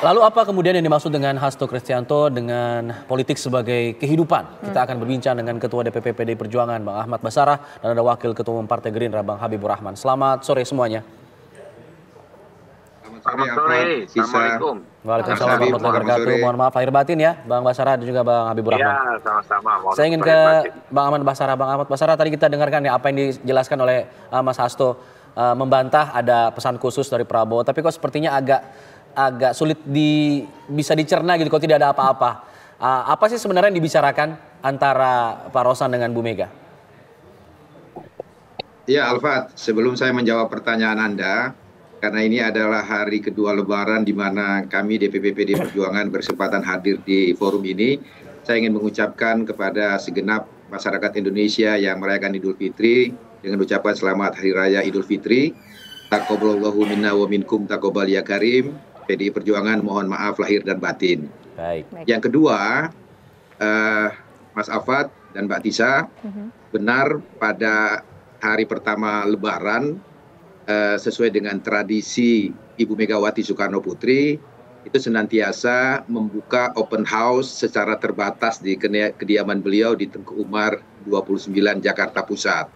Lalu apa kemudian yang dimaksud dengan Hasto Kristianto dengan politik sebagai kehidupan? Hmm. Kita akan berbincang dengan Ketua DPP PD Perjuangan Bang Ahmad Basarah dan ada Wakil Ketua Umum Partai Gerindra Bang Habibur Rahman. Selamat sore semuanya. Selamat sore, Assalamualaikum. Waalaikumsalam warahmatullahi wabarakatuh. Mohon maaf lahir batin ya, Bang Basara dan juga Bang Habibur Rahman. Iya, sama-sama. Saya ingin ke Bang Ahmad Basara. Bang Ahmad Basara, tadi kita dengarkan ya apa yang dijelaskan oleh uh, Mas Hasto. Uh, membantah ada pesan khusus dari Prabowo, tapi kok sepertinya agak agak sulit di bisa dicerna gitu kalau tidak ada apa-apa. Uh, apa sih sebenarnya yang dibicarakan antara Pak Rosan dengan Bu Mega? Ya Alfat, sebelum saya menjawab pertanyaan Anda, karena ini adalah hari kedua Lebaran di mana kami DPP PD Perjuangan bersempatan hadir di forum ini, saya ingin mengucapkan kepada segenap masyarakat Indonesia yang merayakan Idul Fitri dengan ucapan selamat Hari Raya Idul Fitri. Takobalallahu minna wa minkum takobal ya karim. PDI Perjuangan mohon maaf lahir dan batin. Baik. Yang kedua, uh, Mas Afat dan Mbak Tisa, uh-huh. benar pada hari pertama Lebaran uh, sesuai dengan tradisi Ibu Megawati Soekarno Putri itu senantiasa membuka open house secara terbatas di kediaman beliau di Tengku Umar 29 Jakarta Pusat.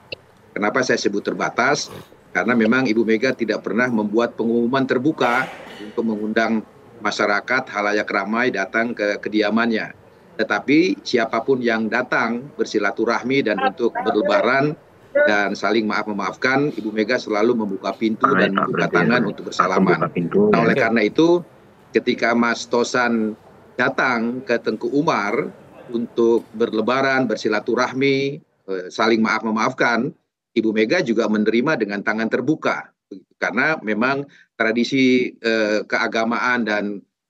Kenapa saya sebut terbatas? Karena memang Ibu Mega tidak pernah membuat pengumuman terbuka untuk mengundang masyarakat halayak ramai datang ke kediamannya. Tetapi siapapun yang datang bersilaturahmi dan untuk berlebaran dan saling maaf memaafkan, Ibu Mega selalu membuka pintu dan membuka tangan untuk bersalaman. Nah, oleh karena itu, ketika Mas Tosan datang ke Tengku Umar untuk berlebaran, bersilaturahmi, eh, saling maaf memaafkan, Ibu Mega juga menerima dengan tangan terbuka karena memang tradisi eh, keagamaan dan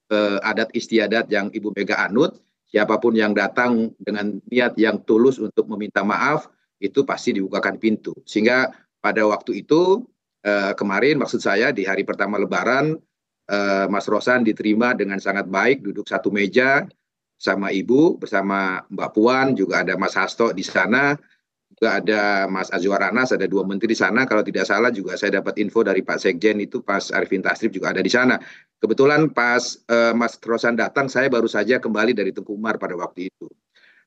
eh, adat istiadat yang Ibu Mega anut, siapapun yang datang dengan niat yang tulus untuk meminta maaf, itu pasti dibukakan pintu. Sehingga pada waktu itu, eh, kemarin maksud saya di hari pertama lebaran, Mas Rosan diterima dengan sangat baik, duduk satu meja sama Ibu, bersama Mbak Puan, juga ada Mas Hasto di sana, juga ada Mas Azwar Anas, ada dua menteri di sana. Kalau tidak salah juga saya dapat info dari Pak Sekjen itu pas Arifin Tasrif juga ada di sana. Kebetulan pas uh, Mas Terosan datang, saya baru saja kembali dari Tengku Umar pada waktu itu.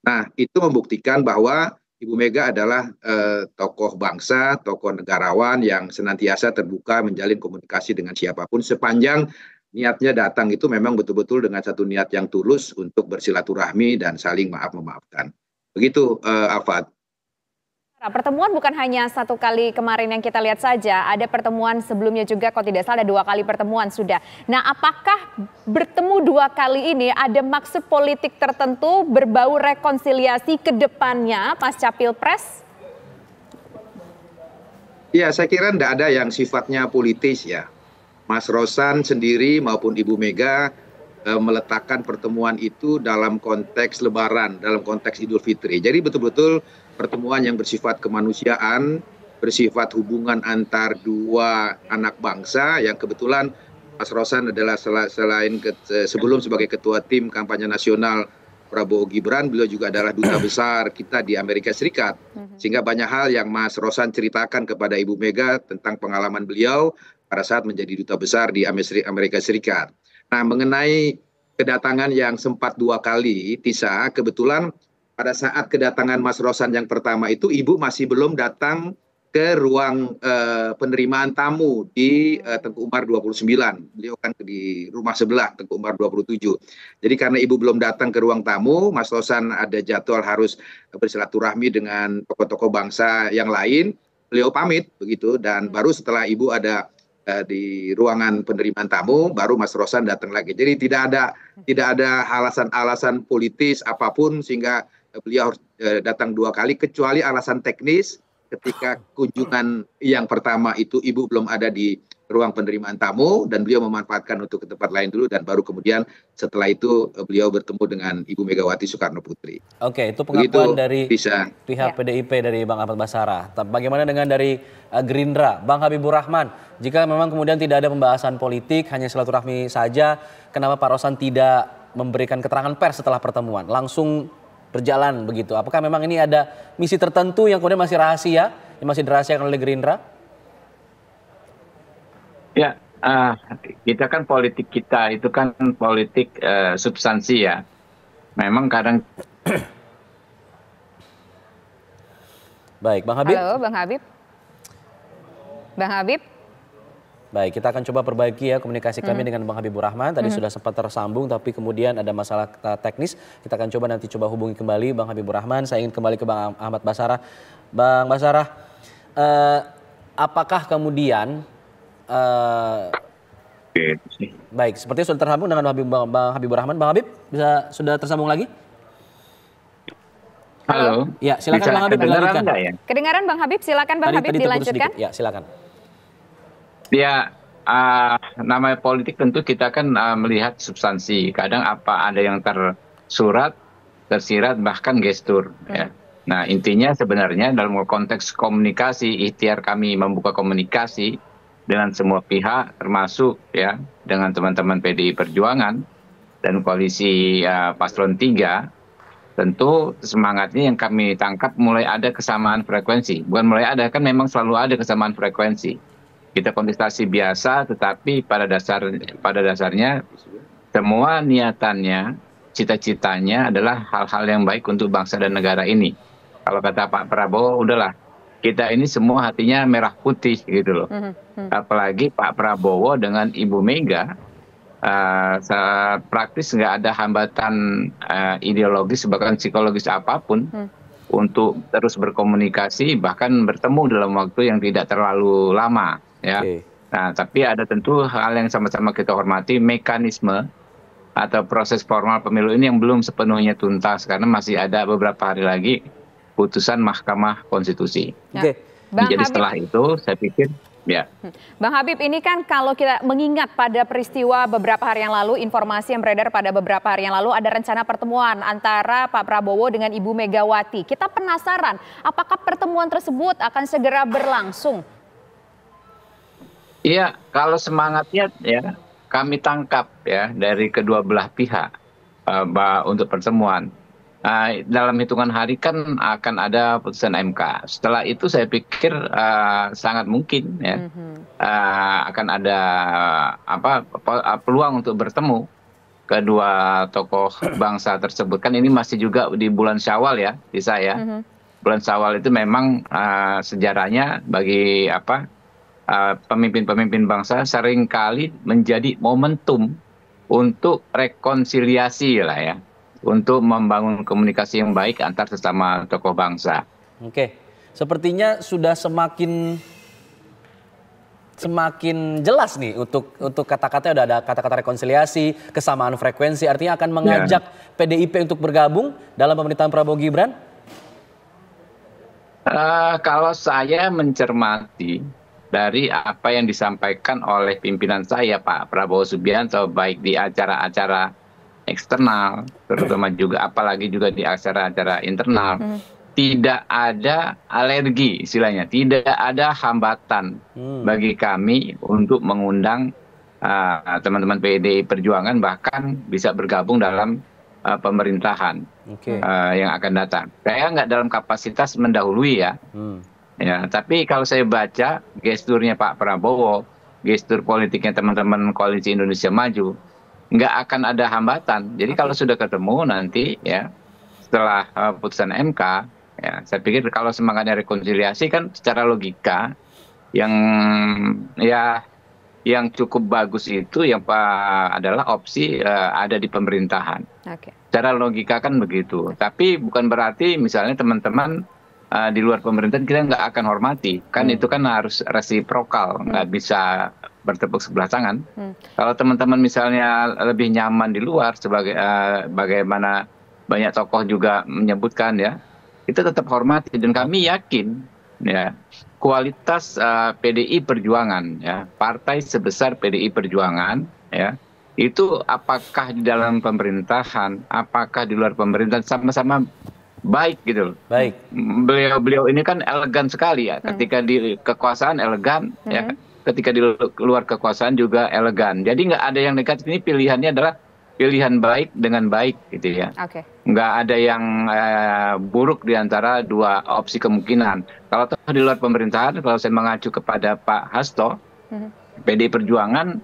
Nah, itu membuktikan bahwa Ibu Mega adalah uh, tokoh bangsa, tokoh negarawan yang senantiasa terbuka menjalin komunikasi dengan siapapun sepanjang niatnya datang itu memang betul-betul dengan satu niat yang tulus untuk bersilaturahmi dan saling maaf memaafkan. Begitu, uh, Afad. Nah, pertemuan bukan hanya satu kali kemarin yang kita lihat saja, ada pertemuan sebelumnya juga kalau tidak salah ada dua kali pertemuan sudah. Nah apakah bertemu dua kali ini ada maksud politik tertentu berbau rekonsiliasi ke depannya pasca Pilpres? Ya saya kira tidak ada yang sifatnya politis ya. Mas Rosan sendiri maupun Ibu Mega eh, meletakkan pertemuan itu dalam konteks lebaran, dalam konteks Idul Fitri. Jadi betul-betul pertemuan yang bersifat kemanusiaan, bersifat hubungan antar dua anak bangsa yang kebetulan Mas Rosan adalah selain eh, sebelum sebagai ketua tim kampanye nasional Prabowo Gibran, beliau juga adalah duta besar kita di Amerika Serikat. Mm-hmm. Sehingga banyak hal yang Mas Rosan ceritakan kepada Ibu Mega tentang pengalaman beliau pada saat menjadi duta besar di Amerika Serikat. Nah, mengenai kedatangan yang sempat dua kali, Tisa, kebetulan pada saat kedatangan Mas Rosan yang pertama itu ibu masih belum datang ke ruang eh, penerimaan tamu di eh, Tengku Umar 29. Beliau kan di rumah sebelah Tengku Umar 27. Jadi karena ibu belum datang ke ruang tamu, Mas Rosan ada jadwal harus bersilaturahmi dengan tokoh-tokoh bangsa yang lain. Beliau pamit begitu dan hmm. baru setelah ibu ada eh, di ruangan penerimaan tamu baru Mas Rosan datang lagi. Jadi tidak ada hmm. tidak ada alasan-alasan politis apapun sehingga beliau harus eh, datang dua kali kecuali alasan teknis ketika kunjungan yang pertama itu ibu belum ada di ruang penerimaan tamu dan beliau memanfaatkan untuk ke tempat lain dulu dan baru kemudian setelah itu eh, beliau bertemu dengan Ibu Megawati Soekarno Putri. Oke, itu pengakuan Begitu, dari bisa. pihak PDIP ya. dari Bang Ahmad Basara. Bagaimana dengan dari eh, Gerindra, Bang Habibur Rahman? Jika memang kemudian tidak ada pembahasan politik, hanya silaturahmi saja, kenapa Pak Rosan tidak memberikan keterangan pers setelah pertemuan? Langsung berjalan begitu. Apakah memang ini ada misi tertentu yang kemudian masih rahasia, yang masih dirahasiakan oleh Gerindra? Ya, uh, kita kan politik kita itu kan politik uh, substansi ya. Memang kadang Baik, Bang Habib. Halo, Bang Habib. Bang Habib. Baik, kita akan coba perbaiki ya komunikasi kami hmm. dengan Bang Habibur Rahman. Tadi hmm. sudah sempat tersambung, tapi kemudian ada masalah eh, teknis. Kita akan coba nanti coba hubungi kembali Bang Habibur Rahman. Saya ingin kembali ke Bang Ahmad Basarah. Bang Basarah, uh, apakah kemudian Uh, Baik, sepertinya sudah tersambung dengan Habib, Bang, Bang Habibur Rahman. Bang Habib, bisa sudah tersambung lagi? Halo. Ya, silakan Bisa Bang Habib dilanjutkan. Ya? Kedengaran Bang Habib, silakan Bang tadi, Habib tadi dilanjutkan. Ya, silakan ya ah, namanya politik tentu kita kan ah, melihat substansi kadang apa ada yang tersurat tersirat bahkan gestur ya Nah, intinya sebenarnya dalam konteks komunikasi, ikhtiar kami membuka komunikasi dengan semua pihak, termasuk ya dengan teman-teman PDI Perjuangan dan koalisi uh, Paslon 3, tentu semangatnya yang kami tangkap mulai ada kesamaan frekuensi. Bukan mulai ada, kan memang selalu ada kesamaan frekuensi kita kontestasi biasa tetapi pada dasar pada dasarnya semua niatannya cita citanya adalah hal hal yang baik untuk bangsa dan negara ini kalau kata pak prabowo udahlah kita ini semua hatinya merah putih gitu loh mhm, mhm. apalagi pak prabowo dengan ibu mega uh, praktis nggak ada hambatan uh, ideologis bahkan psikologis apapun hmm. untuk terus berkomunikasi bahkan bertemu dalam waktu yang tidak terlalu lama ya. Okay. Nah, tapi ada tentu hal yang sama-sama kita hormati mekanisme atau proses formal pemilu ini yang belum sepenuhnya tuntas karena masih ada beberapa hari lagi putusan Mahkamah Konstitusi. Ya. Okay. Jadi setelah itu saya pikir ya. Hmm. Bang Habib ini kan kalau kita mengingat pada peristiwa beberapa hari yang lalu informasi yang beredar pada beberapa hari yang lalu ada rencana pertemuan antara Pak Prabowo dengan Ibu Megawati. Kita penasaran apakah pertemuan tersebut akan segera berlangsung? iya kalau semangatnya ya kami tangkap ya dari kedua belah pihak eh, untuk pertemuan nah, dalam hitungan hari kan akan ada putusan MK setelah itu saya pikir eh, sangat mungkin ya mhm. eh, akan ada apa peluang untuk bertemu kedua tokoh bangsa tersebut kan ini masih juga di bulan Syawal ya bisa ya mhm. bulan Syawal itu memang uh, sejarahnya bagi apa Uh, pemimpin-pemimpin bangsa seringkali menjadi momentum untuk rekonsiliasi lah ya, untuk membangun komunikasi yang baik antar sesama tokoh bangsa. Oke, sepertinya sudah semakin semakin jelas nih untuk untuk kata-kata udah ada kata-kata rekonsiliasi, kesamaan frekuensi artinya akan mengajak ya. PDIP untuk bergabung dalam pemerintahan Prabowo Gibran. Uh, kalau saya mencermati dari apa yang disampaikan oleh pimpinan saya Pak Prabowo Subianto baik di acara-acara eksternal terutama juga apalagi juga di acara-acara internal hmm. tidak ada alergi istilahnya tidak ada hambatan hmm. bagi kami untuk mengundang teman ah, teman-teman PDI Perjuangan bahkan bisa bergabung dalam uh, pemerintahan okay. uh, yang akan datang saya nggak dalam kapasitas mendahului ya hmm Ya, tapi kalau saya baca gesturnya Pak Prabowo, gestur politiknya teman-teman koalisi Indonesia Maju, nggak akan ada hambatan. Jadi kalau sudah ketemu nanti ya setelah eh, putusan MK, ya saya pikir kalau semangatnya rekonsiliasi kan secara logika yang ya yang cukup bagus itu yang Pak adalah opsi uh, ada di pemerintahan. Okay. Secara logika kan begitu. Tapi bukan berarti misalnya teman-teman uh, di luar pemerintahan kita nggak akan hormati kan hmm. itu kan harus resiprokal hmm. nggak bisa bertepuk sebelah tangan hmm. kalau teman-teman misalnya lebih nyaman di luar sebagai uh, bagaimana banyak tokoh juga menyebutkan ya itu tetap hormati dan kami yakin ya kualitas uh, eh, PDI Perjuangan ya partai sebesar PDI Perjuangan ya itu apakah di dalam pemerintahan apakah di luar pemerintahan sama-sama baik gitu Baik. Beliau beliau ini kan elegan sekali ya. Hmm. Ketika di kekuasaan elegan ya hmm. ya. Ketika di luar kekuasaan juga elegan. Jadi nggak ada yang negatif ini pilihannya adalah pilihan baik dengan baik gitu ya. Oke. Okay. Nggak ada yang eh, buruk di antara dua opsi kemungkinan. Kalau toh di luar pemerintahan, kalau saya mengacu kepada Pak Hasto, hmm. PD Perjuangan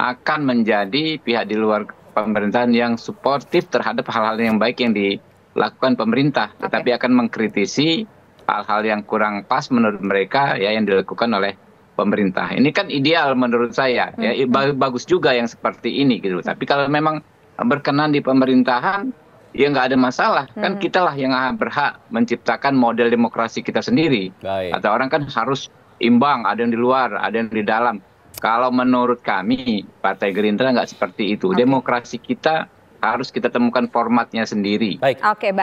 akan menjadi pihak di luar pemerintahan yang suportif terhadap hal-hal yang baik yang di lakukan pemerintah, tetapi akan mengkritisi hal-hal yang kurang pas menurut mereka ya yang dilakukan oleh pemerintah. Ini kan ideal menurut saya ya hmm. bagus juga yang seperti ini gitu. Hmm. Tapi kalau memang berkenan di pemerintahan ya nggak ada masalah kan hmm. kan kitalah yang berhak menciptakan model demokrasi kita sendiri. Baik. Atau orang kan harus imbang, ada yang di luar, ada yang di dalam. Kalau menurut kami Partai Gerindra nggak seperti itu. Okay. Demokrasi kita harus kita temukan formatnya sendiri. Baik. Oke,